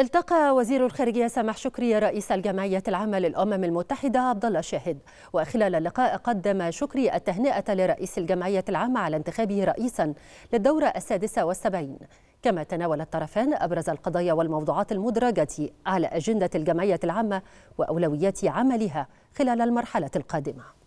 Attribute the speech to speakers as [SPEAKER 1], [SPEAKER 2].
[SPEAKER 1] التقى وزير الخارجية سامح شكري رئيس الجمعية العامة للأمم المتحدة عبد الله شاهد وخلال اللقاء قدم شكري التهنئة لرئيس الجمعية العامة على انتخابه رئيسا للدورة السادسة والسبعين كما تناول الطرفان أبرز القضايا والموضوعات المدرجة على أجندة الجمعية العامة وأولويات عملها خلال المرحلة القادمة